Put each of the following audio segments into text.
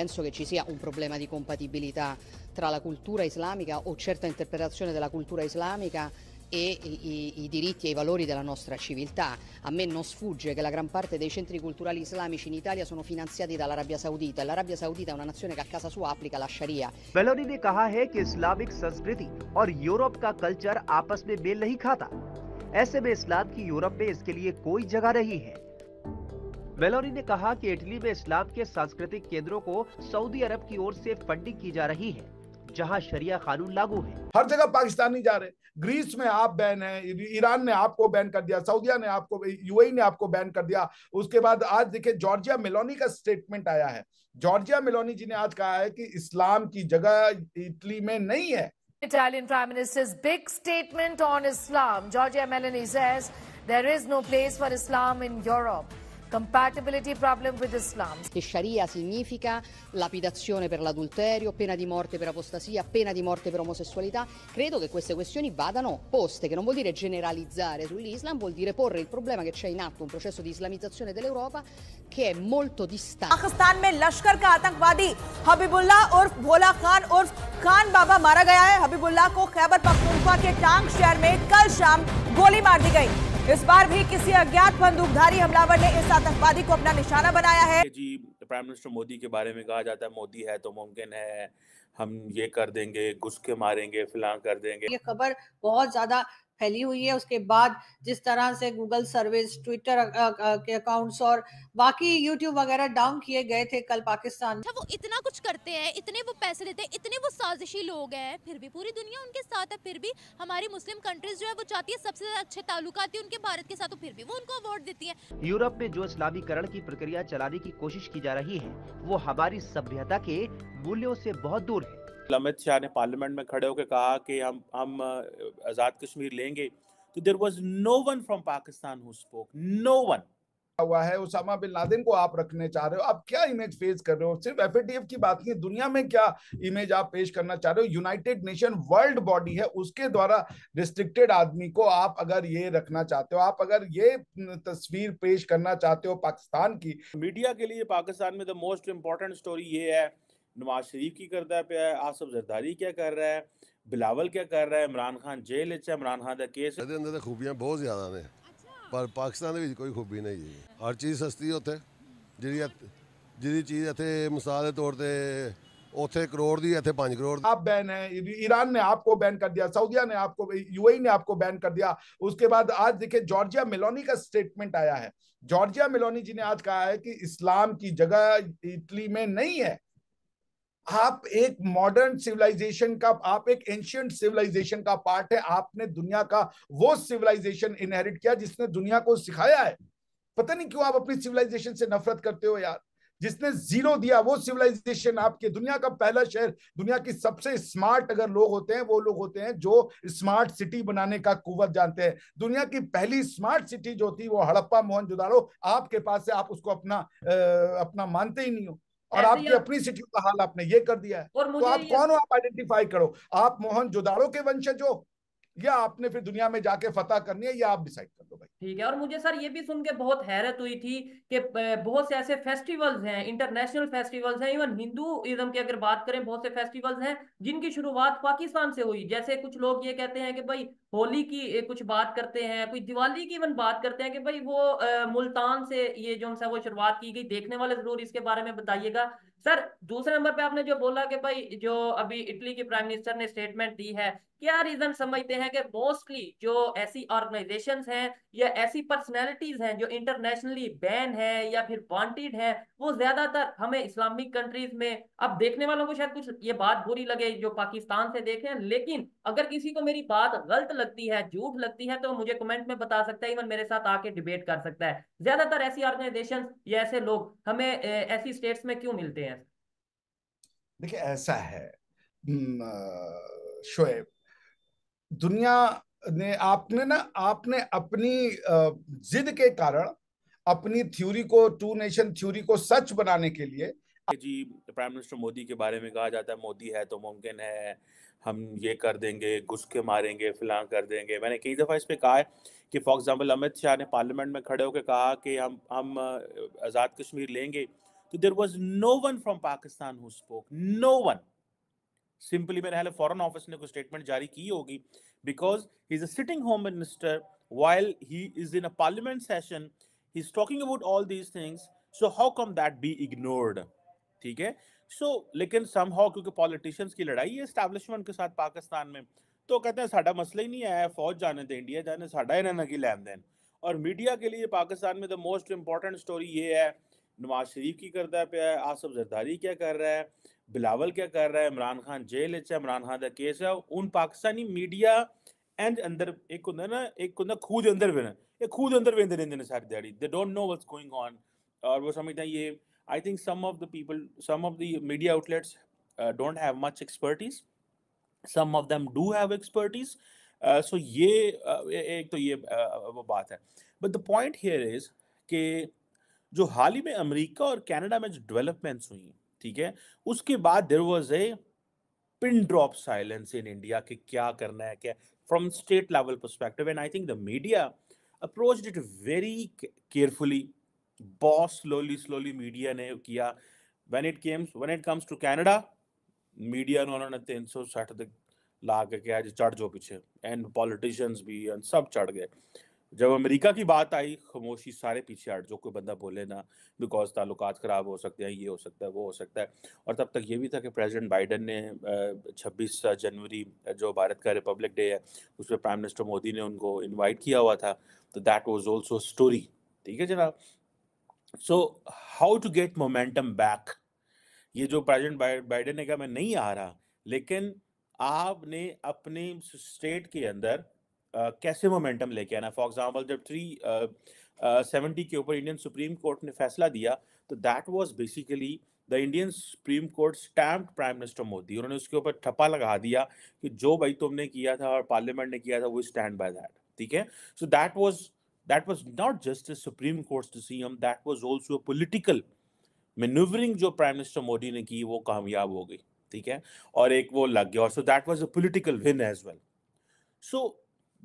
Penso che ci sia un problema di compatibilità tra la cultura islamica o certa interpretazione della cultura islamica e i, i, diritti e i valori della nostra civiltà. A me non sfugge che la gran parte dei centri culturali islamici in Italia sono finanziati dall'Arabia Saudita e l'Arabia Saudita è una nazione che a casa sua applica la Sharia. वेलोरी ने कहा है कि Islamic संस्कृति और Europe का culture sono में mail नहीं खाता ऐसे में इस्लाम की यूरोप में इसके लिए कोई जगह नहीं वेलोरी ने कहा कि इटली में इस्लाम के सांस्कृतिक केंद्रों को सऊदी अरब की ओर से फंडिंग की जा रही है जहां शरिया कानून लागू है हर जगह पाकिस्तानी जा रहे ग्रीस में आप बैन है ईरान ने आपको बैन कर दिया सऊदिया ने आपको यूएई ने आपको बैन कर दिया उसके बाद आज देखे जॉर्जिया मिलोनी का स्टेटमेंट आया है जॉर्जिया मिलोनी जी ने आज कहा है कि इस्लाम की जगह इटली में नहीं है Italian Prime Minister's big statement on Islam. Giorgia Meloni says there is no place for Islam in Europe. Compatibility problem with Islam. Che Sharia significa lapidazione per l'adulterio, pena di morte per apostasia, pena di morte per omosessualità. Credo che queste questioni vadano poste, che non vuol dire generalizzare sull'Islam, vuol dire porre il problema che c'è in atto un processo di islamizzazione dell'Europa che è molto distante. Pakistan में लश्कर का आतंकवादी Habibullah urf भोला Khan urf Khan Baba मारा गया है हबीबुल्लाह को खैबर पख्तूनख्वा के टांग शहर में कल शाम गोली मार दी गई इस बार भी किसी अज्ञात बंदूकधारी हमलावर ने इस आतंकवादी को अपना निशाना बनाया है जी प्राइम मिनिस्टर मोदी के बारे में कहा जाता है मोदी है तो मुमकिन है हम ये कर देंगे घुस के मारेंगे फिलहाल कर देंगे ये खबर बहुत ज्यादा फैली हुई है उसके बाद जिस तरह से गूगल सर्विस ट्विटर के अकाउंट्स और बाकी यूट्यूब वगैरह डाउन किए गए थे कल पाकिस्तान अच्छा, वो इतना कुछ करते हैं इतने वो पैसे देते हैं इतने वो साजिशी लोग हैं फिर भी पूरी दुनिया उनके साथ है फिर भी हमारी मुस्लिम कंट्रीज जो है वो चाहती है सबसे ज्यादा अच्छे ताल्लुक है उनके भारत के साथ तो फिर भी वो उनको अवार्ड देती है यूरोप में जो इस्लामीकरण की प्रक्रिया चलाने की कोशिश की जा रही है वो हमारी सभ्यता के मूल्यों से बहुत दूर है अमित शाह ने पार्लियामेंट में खड़े होकर कहा कि हम हम आज़ाद कश्मीर लेंगे तो there was no one from Pakistan who spoke no one हुआ है उसामा बिन लादेन को आप रखने चाह रहे हो आप क्या इमेज फेस कर रहे हो सिर्फ एफ की बात नहीं दुनिया में क्या इमेज आप पेश करना चाह रहे हो यूनाइटेड नेशन वर्ल्ड बॉडी है उसके द्वारा रिस्ट्रिक्टेड आदमी को आप अगर ये रखना चाहते हो आप अगर ये तस्वीर पेश करना चाहते हो पाकिस्तान की मीडिया के लिए पाकिस्तान में द मोस्ट इम्पोर्टेंट स्टोरी ये है नवाज शरीफ की करता पे है आसफ जरदारी क्या कर रहा है बिलावल क्या कर रहा है इमरान खान जेल है इमरान खान का केस अंदर ਅੰਦਰ बहुत ज्यादा ने अच्छा। पर पाकिस्तान ਪਰ ਪਾਕਿਸਤਾਨ ਦੇ ਵਿੱਚ ਕੋਈ ਖੂਬੀ ਨਹੀਂ ਜੀ ਹਰ ਚੀਜ਼ ਸਸਤੀ ਉੱਥੇ ਜਿਹੜੀ ਇੱਥ- ਜਿਹੜੀ ਚੀਜ਼ ਇੱਥੇ ਮਿਸਾਲ ਦੇ ਤੌਰ ਤੇ ਉੱਥੇ ਕਰੋੜ आप बैन है ईरान ने आपको बैन कर दिया सऊदिया ने आपको यूएई ने आपको बैन कर दिया उसके बाद आज देखिये जॉर्जिया मिलोनी का स्टेटमेंट आया है जॉर्जिया मिलोनी जी ने आज कहा है कि इस्लाम की जगह इटली में नहीं है आप एक मॉडर्न सिविलाइजेशन का आप एक एंशियंट सिविलाइजेशन का पार्ट है आपने दुनिया का वो सिविलाइजेशन इनहेरिट किया जिसने दुनिया को सिखाया है पता नहीं क्यों आप अपनी सिविलाइजेशन से नफरत करते हो यार जिसने जीरो दिया वो सिविलाइजेशन आपके दुनिया का पहला शहर दुनिया की सबसे स्मार्ट अगर लोग होते हैं वो लोग होते हैं जो स्मार्ट सिटी बनाने का कुवत जानते हैं दुनिया की पहली स्मार्ट सिटी जो थी वो हड़प्पा मोहन आपके पास है आप उसको अपना आ, अपना मानते ही नहीं हो और आपकी अपनी सिटी का हाल आपने ये कर दिया है तो आप कौन हो आप आइडेंटिफाई करो आप मोहन जोदाड़ो के वंशज हो या आपने फिर दुनिया में जाके फतेह करनी है या आप डिसाइड कर लो भाई ठीक है और मुझे सर ये भी सुन के बहुत हैरत हुई थी कि बहुत से ऐसे फेस्टिवल्स हैं इंटरनेशनल फेस्टिवल्स हैं इवन हिंदूइज्म की अगर बात करें बहुत से फेस्टिवल्स हैं जिनकी शुरुआत पाकिस्तान से हुई जैसे कुछ लोग ये कहते हैं कि भाई होली की कुछ बात करते हैं कोई दिवाली की इवन बात करते हैं कि भाई वो मुल्तान से ये जो है वो शुरुआत की गई देखने वाले जरूर इसके बारे में बताइएगा सर दूसरे नंबर पे आपने जो बोला कि भाई जो अभी इटली के प्राइम मिनिस्टर ने स्टेटमेंट दी है क्या रीजन समझते हैं कि मोस्टली जो ऐसी ऑर्गेनाइजेशंस हैं या ऐसी पर्सनैलिटीज हैं जो इंटरनेशनली बैन है या फिर वांटेड हैं वो ज्यादातर हमें इस्लामिक कंट्रीज में अब देखने वालों को शायद कुछ ये बात बुरी लगे जो पाकिस्तान से देखे लेकिन अगर किसी को मेरी बात गलत लगती है झूठ लगती है तो मुझे कमेंट में बता सकता है इवन मेरे साथ आके डिबेट कर सकता है ज्यादातर ऐसी ऑर्गेनाइजेशन या ऐसे लोग हमें ऐसी स्टेट्स में क्यों मिलते हैं देखिए ऐसा है हम्म, शोएब दुनिया ने आपने ना आपने अपनी जिद के कारण अपनी थ्योरी को टू नेशन थ्योरी को सच बनाने के लिए जी प्राइम मिनिस्टर मोदी के बारे में कहा जाता है मोदी है तो मुमकिन है हम ये कर देंगे घुस के मारेंगे फिलहाल कर देंगे मैंने कई दफ़ा इस पे कहा है कि फॉर एग्जाम्पल अमित शाह ने पार्लियामेंट में खड़े होकर कहा कि हम हम आज़ाद कश्मीर लेंगे there was no one from Pakistan who spoke. No one. Simply मेरे ख्याल फॉरेन ऑफिस ने कोई स्टेटमेंट जारी की होगी because he is a sitting home minister while he is in a parliament session he's talking about all these things so how come that be ignored ठीक है सो लेकिन somehow क्योंकि पॉलिटिशियंस की लड़ाई है एस्टैब्लिशमेंट के साथ पाकिस्तान में तो कहते हैं साडा मसला ही नहीं आया फौज जाने दें इंडिया जाने साडा इन्हें ना कि लैन देन और मीडिया के लिए पाकिस्तान में द मोस्ट इम्पॉर्टेंट स्टोरी ये है नवाज शरीफ की करता पे है आसफ जरदारी क्या कर रहा है बिलावल क्या कर रहा है इमरान खान जेल है इमरान खान का केस है उन पाकिस्तानी मीडिया एंड अंदर एक होंगे ना एक होंगे खूह के अंदर वेना ये खूह के अंदर वेंदे रहते हैं सारी दिहाड़ी they don't know what's going on और वो समझते हैं ये I think some of the people some of the media outlets don't have much expertise some of them do have expertise so ये uh, एक तो ये uh, वो बात है but the point here is के जो हाल ही में अमेरिका और कनाडा में जो डेवलपमेंट्स हुई ठीक है उसके बाद there was a pin drop silence in India कि क्या करना है क्या from state level perspective and I think the media approach it very carefully बहुत स्लोली स्लोली मीडिया ने किया when it came when it comes to Canada media ने उन्होंने तीन सौ साठ तक ला के क्या चढ़ जो पीछे एंड पॉलिटिशियंस भी एंड सब चढ़ गए जब अमेरिका की बात आई खामोशी सारे पीछे हट जो कोई बंदा बोले ना बिकॉज ताल्लुकात ख़राब हो सकते हैं ये हो सकता है वो हो सकता है और तब तक ये भी था कि प्रेसिडेंट बाइडन ने 26 जनवरी जो भारत का रिपब्लिक डे है उसमें प्राइम मिनिस्टर मोदी ने उनको इनवाइट किया हुआ था तो दैट वाज आल्सो स्टोरी ठीक है जनाब so how to get momentum back ये जो प्रेजिडेंट बाइडन ने कहा मैं नहीं आ रहा लेकिन आपने अपने स्टेट के अंदर कैसे मोमेंटम लेके आना फॉर एग्जाम्पल जब थ्री सेवेंटी के ऊपर इंडियन सुप्रीम कोर्ट ने फैसला दिया तो that was basically the Indian Supreme Court stamp prime minister Modi उन्होंने उसके ऊपर ठप्पा लगा दिया कि जो भाई तुमने किया था और पार्लियामेंट ने किया था वो स्टैंड बाय दैट ठीक है so that was that was not just Supreme Court decision that was also political maneuvering जो प्राइम मिनिस्टर मोदी ने की वो कामयाब हो गई ठीक है और एक वो लग गया और so that was a political win as well so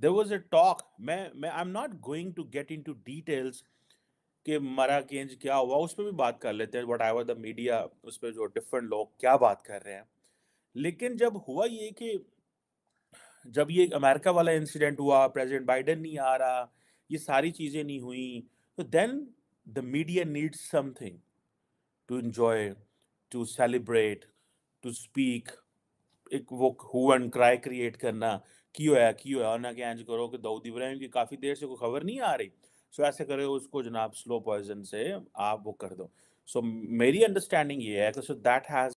there was a talk मैं मैं I'm not going to get into details कि मरा केंज क्या हुआ उस पर भी बात कर लेते हैं वट एवर द मीडिया उस पर जो डिफरेंट लोग क्या बात कर रहे हैं लेकिन जब हुआ ये कि जब ये अमेरिका वाला इंसिडेंट हुआ प्रेजिडेंट बाइडन नहीं आ रहा ये सारी चीज़ें नहीं हुई तो then the media needs something to enjoy to celebrate to speak एक वो हु एंड क्राई क्रिएट करना की होया की होया ना कि इंज करो कि दाऊद इब्राहिम की काफ़ी देर से कोई खबर नहीं आ रही सो so, ऐसे करो उसको जनाब स्लो पॉइजन से आप वो कर दो सो so, मेरी अंडरस्टैंडिंग ये है कि सो दैट हैज़